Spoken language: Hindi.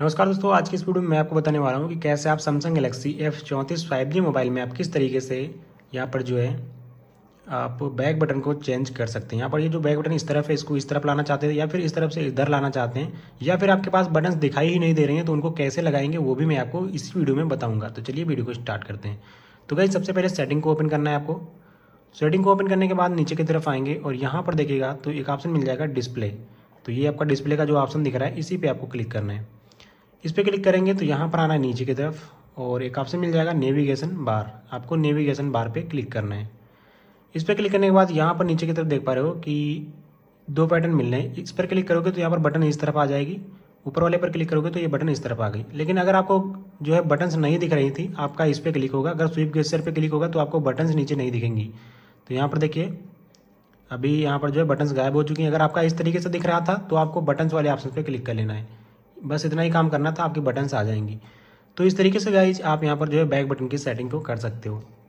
नमस्कार दोस्तों आज की इस वीडियो में मैं आपको बताने वाला हूँ कि कैसे आप सैमसंग गलेक्सी एफ चौंतीस फाइव जी मोबाइल में आप किस तरीके से यहाँ पर जो है आप बैक बटन को चेंज कर सकते हैं यहाँ पर ये जो बैक बटन इस तरफ है इसको इस तरफ लाना चाहते हैं या फिर इस तरफ से इधर लाना चाहते हैं या फिर आपके पास बटन दिखाई ही नहीं दे रहे हैं तो उनको कैसे लगाएंगे वो भी मैं आपको इस वीडियो में बताऊँगा तो चलिए वीडियो को स्टार्ट करते हैं तो भाई सबसे पहले सेटिंग को ओपन करना है आपको सेटिंग को ओपन करने के बाद नीचे की तरफ आएंगे और यहाँ पर देखेगा तो एक ऑप्शन मिल जाएगा डिस्प्ले तो ये आपका डिस्प्ले का जो ऑप्शन दिख रहा है इसी पर आपको क्लिक करना है इस पर क्लिक करेंगे तो यहाँ पर आना है नीचे की तरफ और एक आपसे मिल जाएगा नेविगेशन बार आपको नेविगेशन बार पे क्लिक करना है इस पर क्लिक करने के बाद यहाँ पर नीचे की तरफ देख पा रहे हो कि दो पैटर्न मिलने हैं इस पर क्लिक करोगे तो यहाँ पर बटन इस तरफ आ जाएगी ऊपर वाले पर क्लिक करोगे तो ये बटन इस तरफ आ गई लेकिन अगर आपको जो है बटन्स नहीं दिख रही थी आपका इस पर क्लिक होगा अगर स्विप गेस्टर पर क्लिक होगा तो आपको बटन्स नीचे नहीं दिखेंगी तो यहाँ पर देखिए अभी यहाँ पर जो है बटन्स गायब हो चुकी हैं अगर आपका इस तरीके से दिख रहा था तो आपको बटन्स वाले ऑप्शन पर क्लिक कर लेना है बस इतना ही काम करना था आपकी बटन्स आ जाएंगी तो इस तरीके से गाइज आप यहाँ पर जो है बैक बटन की सेटिंग को कर सकते हो